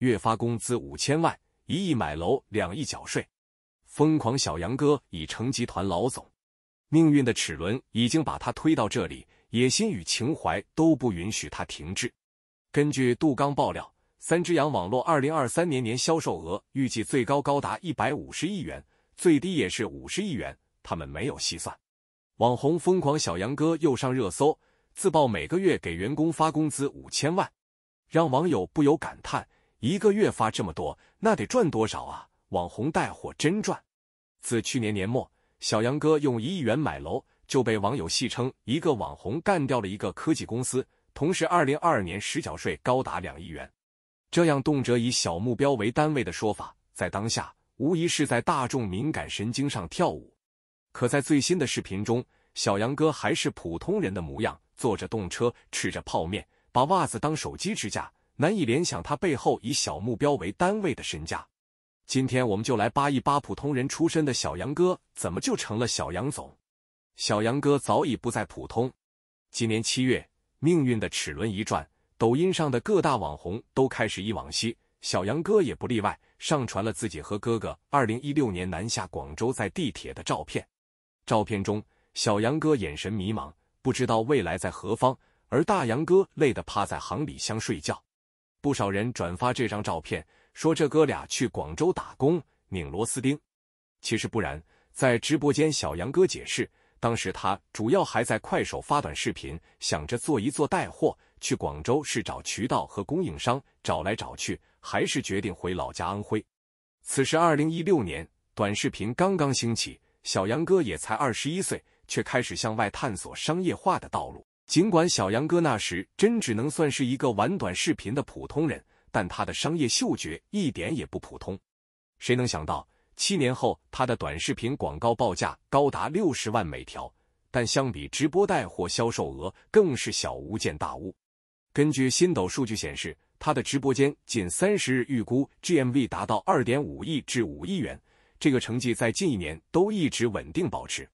月发工资五千万，一亿买楼，两亿缴税，疯狂小杨哥已成集团老总，命运的齿轮已经把他推到这里，野心与情怀都不允许他停滞。根据杜刚爆料，三只羊网络二零二三年年销售额预计最高高达一百五十亿元，最低也是五十亿元，他们没有细算。网红疯狂小杨哥又上热搜，自曝每个月给员工发工资五千万，让网友不由感叹。一个月发这么多，那得赚多少啊？网红带货真赚。自去年年末，小杨哥用一亿元买楼，就被网友戏称一个网红干掉了一个科技公司。同时，二零二二年实缴税高达两亿元。这样动辄以小目标为单位的说法，在当下无疑是在大众敏感神经上跳舞。可在最新的视频中，小杨哥还是普通人的模样，坐着动车，吃着泡面，把袜子当手机支架。难以联想他背后以小目标为单位的身价。今天我们就来扒一扒普通人出身的小杨哥怎么就成了小杨总。小杨哥早已不再普通。今年七月，命运的齿轮一转，抖音上的各大网红都开始忆往昔，小杨哥也不例外，上传了自己和哥哥二零一六年南下广州在地铁的照片。照片中小杨哥眼神迷茫，不知道未来在何方，而大杨哥累得趴在行李箱睡觉。不少人转发这张照片，说这哥俩去广州打工拧螺丝钉。其实不然，在直播间，小杨哥解释，当时他主要还在快手发短视频，想着做一做带货。去广州是找渠道和供应商，找来找去，还是决定回老家安徽。此时，二零一六年，短视频刚刚兴起，小杨哥也才二十一岁，却开始向外探索商业化的道路。尽管小杨哥那时真只能算是一个玩短视频的普通人，但他的商业嗅觉一点也不普通。谁能想到，七年后他的短视频广告报价高达六十万每条，但相比直播带货销售额更是小巫见大巫。根据新抖数据显示，他的直播间近三十日预估 GMV 达到二点五亿至五亿元，这个成绩在近一年都一直稳定保持。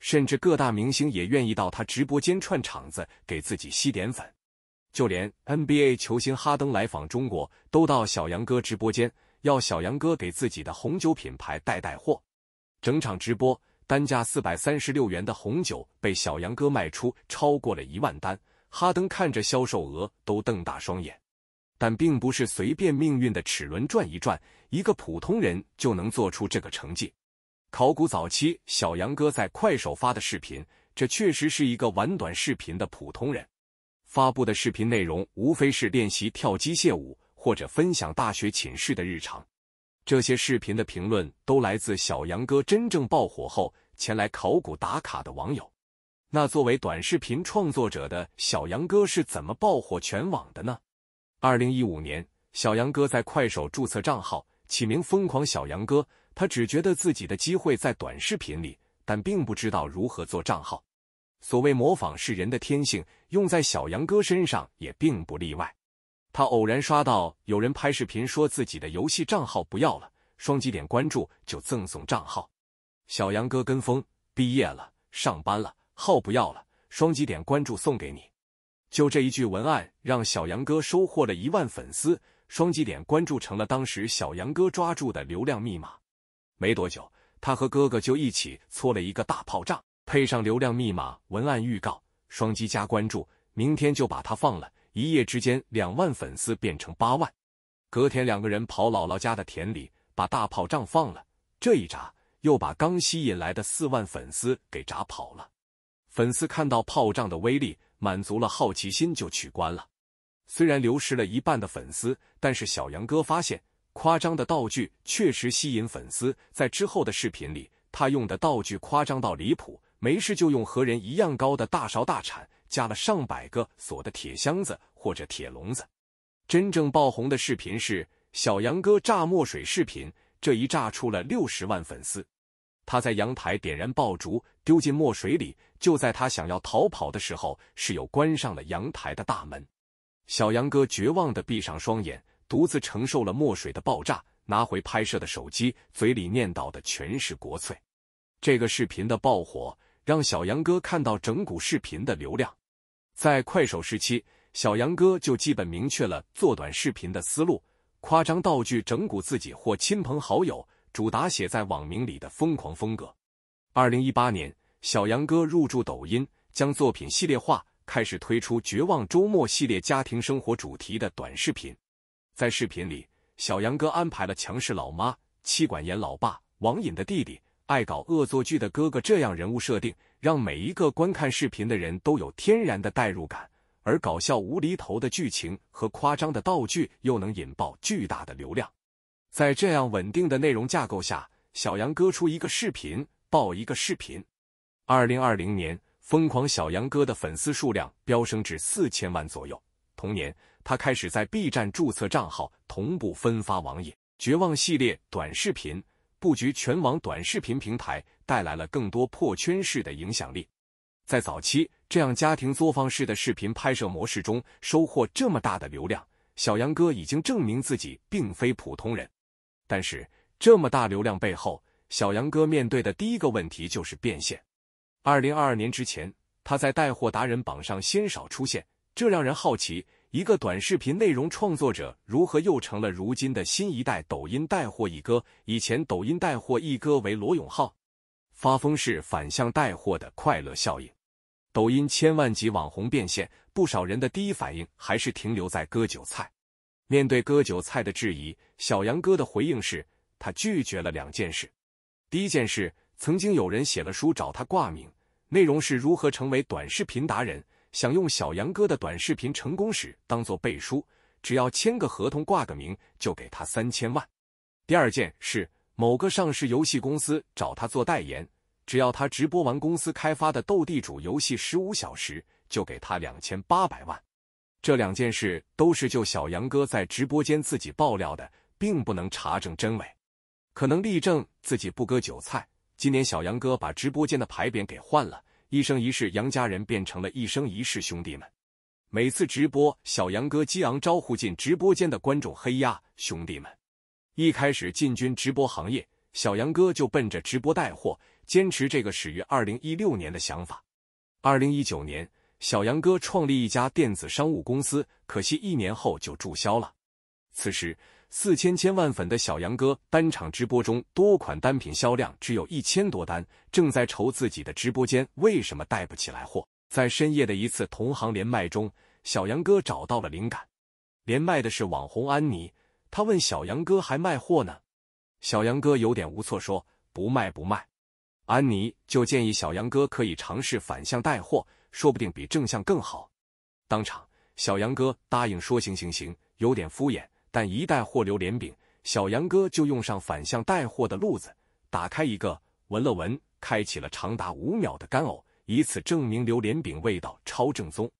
甚至各大明星也愿意到他直播间串场子，给自己吸点粉。就连 NBA 球星哈登来访中国，都到小杨哥直播间，要小杨哥给自己的红酒品牌带带货。整场直播，单价四百三十六元的红酒被小杨哥卖出超过了一万单。哈登看着销售额都瞪大双眼。但并不是随便命运的齿轮转一转，一个普通人就能做出这个成绩。考古早期，小杨哥在快手发的视频，这确实是一个玩短视频的普通人。发布的视频内容无非是练习跳机械舞或者分享大学寝室的日常。这些视频的评论都来自小杨哥真正爆火后前来考古打卡的网友。那作为短视频创作者的小杨哥是怎么爆火全网的呢？二零一五年，小杨哥在快手注册账号，起名“疯狂小杨哥”。他只觉得自己的机会在短视频里，但并不知道如何做账号。所谓模仿是人的天性，用在小杨哥身上也并不例外。他偶然刷到有人拍视频说自己的游戏账号不要了，双击点关注就赠送账号。小杨哥跟风，毕业了，上班了，号不要了，双击点关注送给你。就这一句文案，让小杨哥收获了一万粉丝。双击点关注成了当时小杨哥抓住的流量密码。没多久，他和哥哥就一起搓了一个大炮仗，配上流量密码、文案预告，双击加关注，明天就把它放了。一夜之间，两万粉丝变成八万。隔天，两个人跑姥姥家的田里，把大炮仗放了。这一炸，又把刚吸引来的四万粉丝给炸跑了。粉丝看到炮仗的威力，满足了好奇心就取关了。虽然流失了一半的粉丝，但是小杨哥发现。夸张的道具确实吸引粉丝，在之后的视频里，他用的道具夸张到离谱，没事就用和人一样高的大勺、大铲，加了上百个锁的铁箱子或者铁笼子。真正爆红的视频是小杨哥炸墨水视频，这一炸出了六十万粉丝。他在阳台点燃爆竹，丢进墨水里，就在他想要逃跑的时候，室友关上了阳台的大门。小杨哥绝望的闭上双眼。独自承受了墨水的爆炸，拿回拍摄的手机，嘴里念叨的全是国粹。这个视频的爆火，让小杨哥看到整蛊视频的流量。在快手时期，小杨哥就基本明确了做短视频的思路：夸张道具、整蛊自己或亲朋好友，主打写在网名里的疯狂风格。二零一八年，小杨哥入驻抖音，将作品系列化，开始推出《绝望周末》系列家庭生活主题的短视频。在视频里，小杨哥安排了强势老妈、妻管严老爸、网瘾的弟弟、爱搞恶作剧的哥哥这样人物设定，让每一个观看视频的人都有天然的代入感。而搞笑无厘头的剧情和夸张的道具，又能引爆巨大的流量。在这样稳定的内容架构下，小杨哥出一个视频爆一个视频。二零二零年，疯狂小杨哥的粉丝数量飙升至四千万左右。同年。他开始在 B 站注册账号，同步分发网页、绝望系列短视频，布局全网短视频平台，带来了更多破圈式的影响力。在早期这样家庭作坊式的视频拍摄模式中，收获这么大的流量，小杨哥已经证明自己并非普通人。但是这么大流量背后，小杨哥面对的第一个问题就是变现。二零二二年之前，他在带货达人榜上鲜少出现，这让人好奇。一个短视频内容创作者如何又成了如今的新一代抖音带货一哥？以前抖音带货一哥为罗永浩，发疯式反向带货的快乐效应，抖音千万级网红变现，不少人的第一反应还是停留在割韭菜。面对割韭菜的质疑，小杨哥的回应是：他拒绝了两件事。第一件事，曾经有人写了书找他挂名，内容是如何成为短视频达人。想用小杨哥的短视频成功史当做背书，只要签个合同挂个名，就给他三千万。第二件是某个上市游戏公司找他做代言，只要他直播完公司开发的斗地主游戏十五小时，就给他两千八百万。这两件事都是就小杨哥在直播间自己爆料的，并不能查证真伪。可能例证自己不割韭菜。今年小杨哥把直播间的牌匾给换了。一生一世，杨家人变成了一生一世兄弟们。每次直播，小杨哥激昂招呼进直播间的观众：“黑呀，兄弟们！”一开始进军直播行业，小杨哥就奔着直播带货，坚持这个始于二零一六年的想法。二零一九年，小杨哥创立一家电子商务公司，可惜一年后就注销了。此时，四千千万粉的小杨哥单场直播中，多款单品销量只有一千多单，正在愁自己的直播间为什么带不起来货。在深夜的一次同行连麦中，小杨哥找到了灵感。连麦的是网红安妮，他问小杨哥还卖货呢？小杨哥有点无措说：“不卖不卖。”安妮就建议小杨哥可以尝试反向带货，说不定比正向更好。当场，小杨哥答应说：“行行行。”有点敷衍。但一带货榴莲饼，小杨哥就用上反向带货的路子，打开一个闻了闻，开启了长达五秒的干呕，以此证明榴莲饼味道超正宗。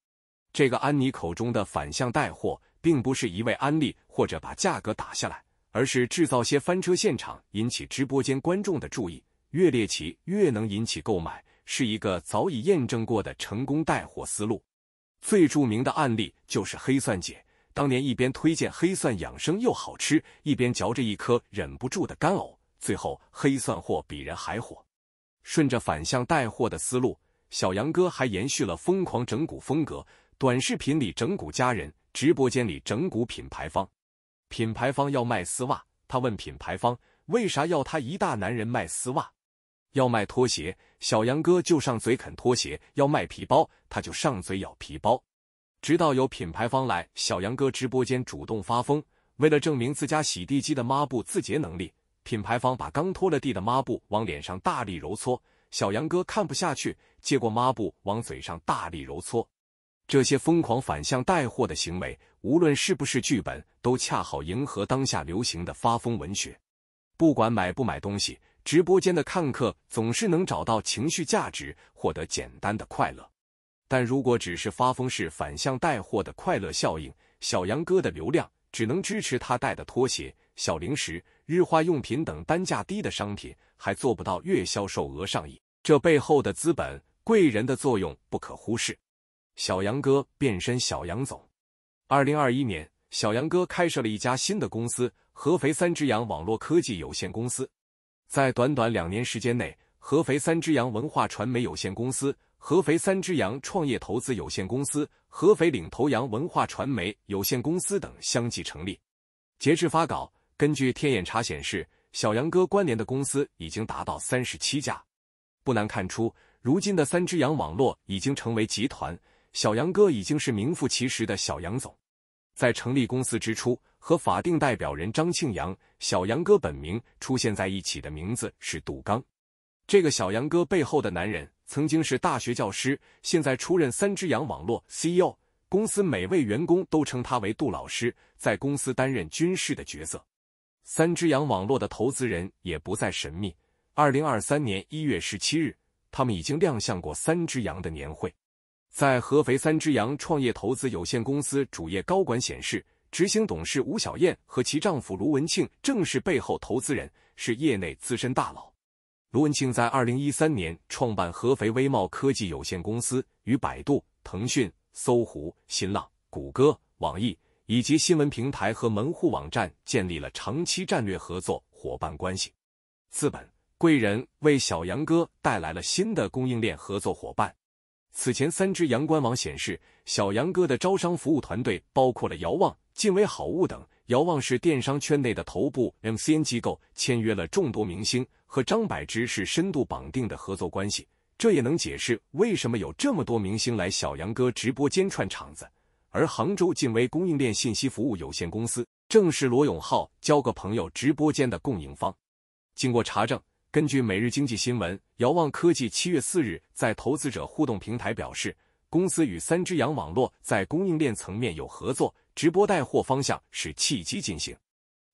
这个安妮口中的反向带货，并不是一味安利或者把价格打下来，而是制造些翻车现场，引起直播间观众的注意，越猎奇越能引起购买，是一个早已验证过的成功带货思路。最著名的案例就是黑蒜姐。当年一边推荐黑蒜养生又好吃，一边嚼着一颗忍不住的干呕，最后黑蒜货比人还火。顺着反向带货的思路，小杨哥还延续了疯狂整蛊风格，短视频里整蛊家人，直播间里整蛊品牌方。品牌方要卖丝袜，他问品牌方为啥要他一大男人卖丝袜；要卖拖鞋，小杨哥就上嘴啃拖鞋；要卖皮包，他就上嘴咬皮包。直到有品牌方来小杨哥直播间主动发疯，为了证明自家洗地机的抹布自洁能力，品牌方把刚拖了地的抹布往脸上大力揉搓。小杨哥看不下去，接过抹布往嘴上大力揉搓。这些疯狂反向带货的行为，无论是不是剧本，都恰好迎合当下流行的发疯文学。不管买不买东西，直播间的看客总是能找到情绪价值，获得简单的快乐。但如果只是发疯式反向带货的快乐效应，小杨哥的流量只能支持他带的拖鞋、小零食、日化用品等单价低的商品，还做不到月销售额上亿。这背后的资本贵人的作用不可忽视。小杨哥变身小杨总。二零二一年，小杨哥开设了一家新的公司——合肥三只羊网络科技有限公司。在短短两年时间内，合肥三只羊文化传媒有限公司。合肥三只羊创业投资有限公司、合肥领头羊文化传媒有限公司等相继成立。截至发稿，根据天眼查显示，小杨哥关联的公司已经达到三十七家。不难看出，如今的三只羊网络已经成为集团，小杨哥已经是名副其实的小杨总。在成立公司之初，和法定代表人张庆阳（小杨哥本名）出现在一起的名字是杜刚，这个小杨哥背后的男人。曾经是大学教师，现在出任三只羊网络 CEO。公司每位员工都称他为杜老师，在公司担任军事的角色。三只羊网络的投资人也不再神秘。二零二三年一月十七日，他们已经亮相过三只羊的年会。在合肥三只羊创业投资有限公司主业高管显示，执行董事吴小燕和其丈夫卢文庆正是背后投资人，是业内资深大佬。卢文庆在二零一三年创办合肥微茂科技有限公司，与百度、腾讯、搜狐、新浪、谷歌、网易以及新闻平台和门户网站建立了长期战略合作伙伴关系。资本贵人为小杨哥带来了新的供应链合作伙伴。此前，三只羊官网显示，小杨哥的招商服务团队包括了遥望、进伟、好物等。遥望是电商圈内的头部 MCN 机构，签约了众多明星，和张柏芝是深度绑定的合作关系。这也能解释为什么有这么多明星来小杨哥直播间串场子。而杭州晋威供应链信息服务有限公司正是罗永浩交个朋友直播间的供应方。经过查证，根据《每日经济新闻》，遥望科技七月四日在投资者互动平台表示，公司与三只羊网络在供应链层面有合作。直播带货方向是契机进行，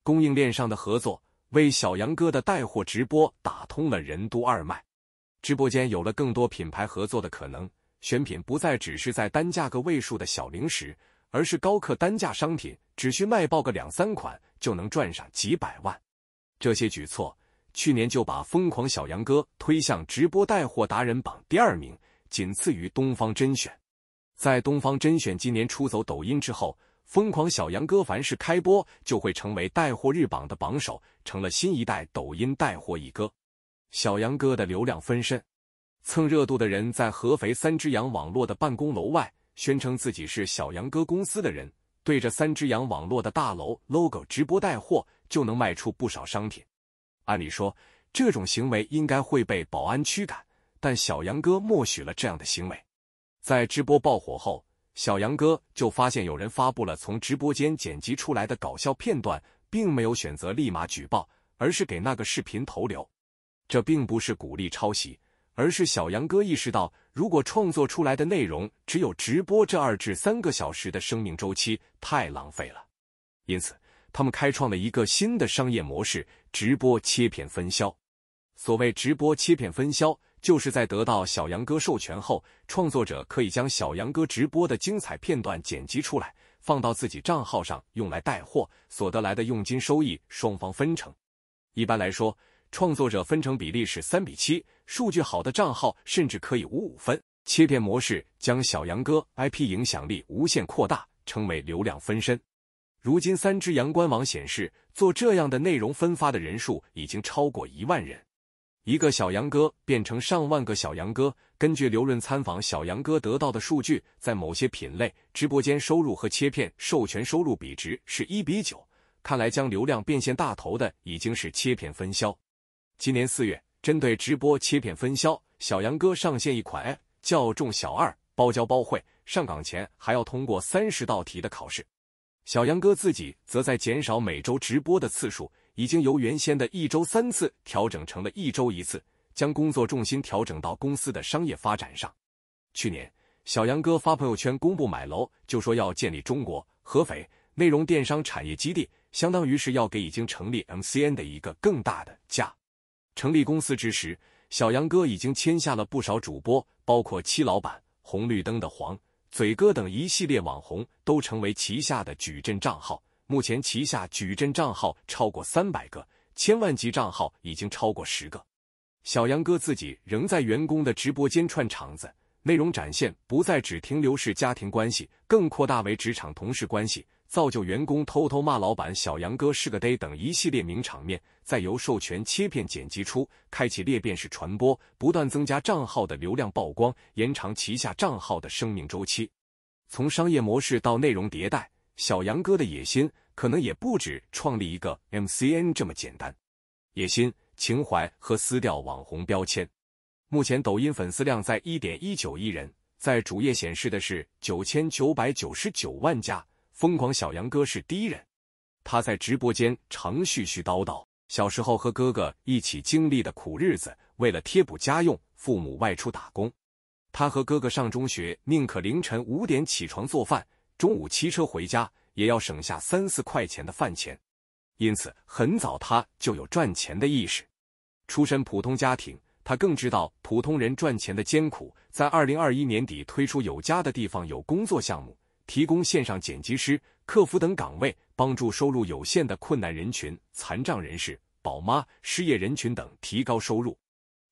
供应链上的合作为小杨哥的带货直播打通了任督二脉，直播间有了更多品牌合作的可能，选品不再只是在单价个位数的小零食，而是高客单价商品，只需卖爆个两三款就能赚上几百万。这些举措去年就把疯狂小杨哥推向直播带货达人榜第二名，仅次于东方甄选。在东方甄选今年出走抖音之后。疯狂小杨哥，凡是开播就会成为带货日榜的榜首，成了新一代抖音带货一哥。小杨哥的流量分身，蹭热度的人在合肥三只羊网络的办公楼外，宣称自己是小杨哥公司的人，对着三只羊网络的大楼 logo 直播带货，就能卖出不少商品。按理说，这种行为应该会被保安驱赶，但小杨哥默许了这样的行为。在直播爆火后。小杨哥就发现有人发布了从直播间剪辑出来的搞笑片段，并没有选择立马举报，而是给那个视频投流。这并不是鼓励抄袭，而是小杨哥意识到，如果创作出来的内容只有直播这二至三个小时的生命周期，太浪费了。因此，他们开创了一个新的商业模式——直播切片分销。所谓直播切片分销。就是在得到小杨哥授权后，创作者可以将小杨哥直播的精彩片段剪辑出来，放到自己账号上用来带货，所得来的佣金收益双方分成。一般来说，创作者分成比例是三比七，数据好的账号甚至可以五五分。切片模式将小杨哥 IP 影响力无限扩大，称为流量分身。如今，三只羊官网显示，做这样的内容分发的人数已经超过一万人。一个小杨哥变成上万个小杨哥。根据刘润参访小杨哥得到的数据，在某些品类直播间收入和切片授权收入比值是一比九，看来将流量变现大头的已经是切片分销。今年四月，针对直播切片分销，小杨哥上线一款 App，叫“众小二”，包教包会。上岗前还要通过三十道题的考试。小杨哥自己则在减少每周直播的次数。已经由原先的一周三次调整成了一周一次，将工作重心调整到公司的商业发展上。去年，小杨哥发朋友圈公布买楼，就说要建立中国合肥内容电商产业基地，相当于是要给已经成立 MCN 的一个更大的家。成立公司之时，小杨哥已经签下了不少主播，包括七老板、红绿灯的黄嘴哥等一系列网红，都成为旗下的矩阵账号。目前旗下矩阵账号超过三百个，千万级账号已经超过十个。小杨哥自己仍在员工的直播间串场子，内容展现不再只停留是家庭关系，更扩大为职场同事关系，造就员工偷偷骂老板小杨哥是个呆等一系列名场面，再由授权切片剪辑出，开启裂变式传播，不断增加账号的流量曝光，延长旗下账号的生命周期。从商业模式到内容迭代。小杨哥的野心可能也不止创立一个 MCN 这么简单，野心、情怀和撕掉网红标签。目前抖音粉丝量在一点一九亿人，在主页显示的是九千九百九十九万加，疯狂小杨哥是第一人。他在直播间常絮絮叨叨，小时候和哥哥一起经历的苦日子，为了贴补家用，父母外出打工，他和哥哥上中学，宁可凌晨五点起床做饭。中午骑车回家也要省下三四块钱的饭钱，因此很早他就有赚钱的意识。出身普通家庭，他更知道普通人赚钱的艰苦。在二零二一年底推出有家的地方有工作项目，提供线上剪辑师、客服等岗位，帮助收入有限的困难人群、残障人士、宝妈、失业人群等提高收入。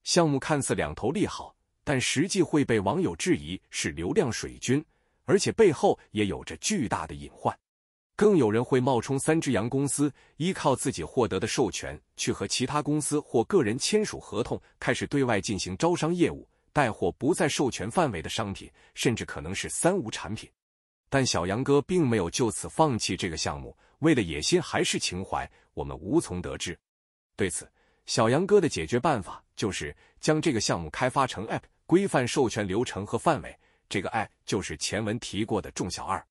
项目看似两头利好，但实际会被网友质疑是流量水军。而且背后也有着巨大的隐患，更有人会冒充三只羊公司，依靠自己获得的授权去和其他公司或个人签署合同，开始对外进行招商业务，带货不在授权范围的商品，甚至可能是三无产品。但小杨哥并没有就此放弃这个项目，为了野心还是情怀，我们无从得知。对此，小杨哥的解决办法就是将这个项目开发成 App，规范授权流程和范围。这个爱就是前文提过的众小二，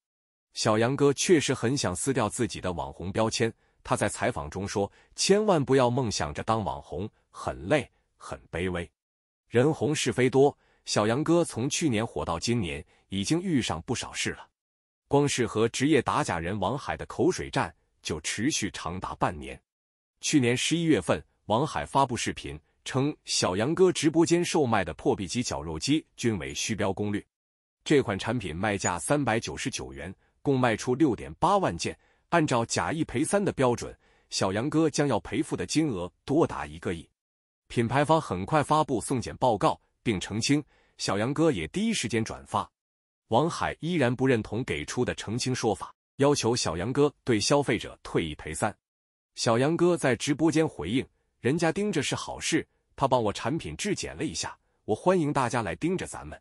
小杨哥确实很想撕掉自己的网红标签。他在采访中说：“千万不要梦想着当网红，很累，很卑微，人红是非多。”小杨哥从去年火到今年，已经遇上不少事了。光是和职业打假人王海的口水战就持续长达半年。去年十一月份，王海发布视频称，小杨哥直播间售卖的破壁机、绞肉机均为虚标功率。这款产品卖价三百九十九元，共卖出六点八万件。按照假一赔三的标准，小杨哥将要赔付的金额多达一个亿。品牌方很快发布送检报告，并澄清。小杨哥也第一时间转发。王海依然不认同给出的澄清说法，要求小杨哥对消费者退一赔三。小杨哥在直播间回应：“人家盯着是好事，他帮我产品质检了一下，我欢迎大家来盯着咱们。”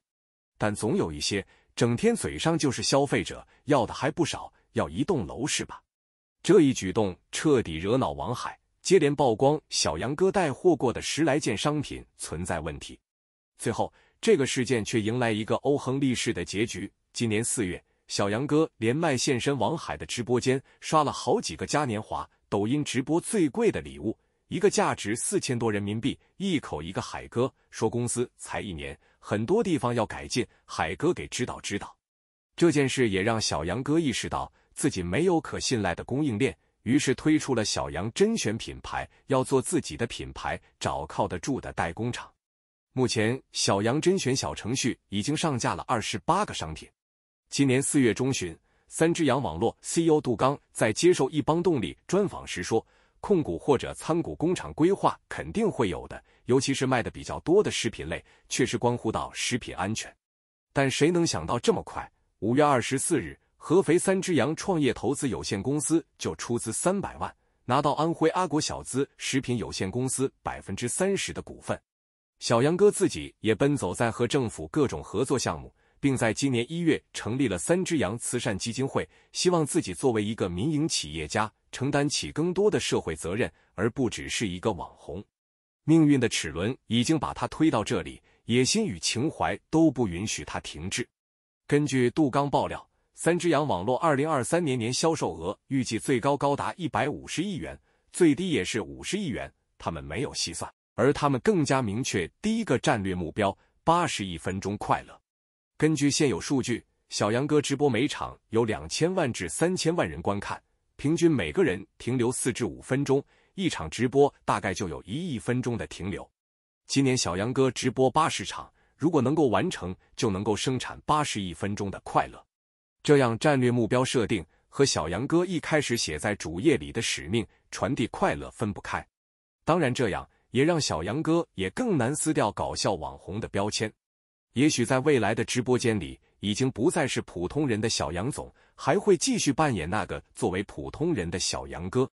但总有一些整天嘴上就是消费者，要的还不少，要一栋楼是吧？这一举动彻底惹恼王海，接连曝光小杨哥带货过的十来件商品存在问题。最后，这个事件却迎来一个欧亨利式的结局。今年四月，小杨哥连麦现身王海的直播间，刷了好几个嘉年华抖音直播最贵的礼物，一个价值四千多人民币，一口一个海哥，说公司才一年。很多地方要改进，海哥给指导指导。这件事也让小杨哥意识到自己没有可信赖的供应链，于是推出了小杨甄选品牌，要做自己的品牌，找靠得住的代工厂。目前，小杨甄选小程序已经上架了二十八个商品。今年四月中旬，三只羊网络 CEO 杜刚在接受一帮动力专访时说。控股或者参股工厂规划肯定会有的，尤其是卖的比较多的食品类，确实关乎到食品安全。但谁能想到这么快？五月二十四日，合肥三只羊创业投资有限公司就出资三百万，拿到安徽阿国小资食品有限公司百分之三十的股份。小杨哥自己也奔走在和政府各种合作项目，并在今年一月成立了三只羊慈善基金会，希望自己作为一个民营企业家。承担起更多的社会责任，而不只是一个网红。命运的齿轮已经把他推到这里，野心与情怀都不允许他停滞。根据杜刚爆料，三只羊网络二零二三年年销售额预计最高高达一百五十亿元，最低也是五十亿元。他们没有细算，而他们更加明确第一个战略目标：八十亿分钟快乐。根据现有数据，小杨哥直播每场有两千万至三千万人观看。平均每个人停留四至五分钟，一场直播大概就有一亿分钟的停留。今年小杨哥直播八十场，如果能够完成，就能够生产八十亿分钟的快乐。这样战略目标设定和小杨哥一开始写在主页里的使命——传递快乐——分不开。当然，这样也让小杨哥也更难撕掉搞笑网红的标签。也许在未来的直播间里，已经不再是普通人的小杨总。还会继续扮演那个作为普通人的小杨哥。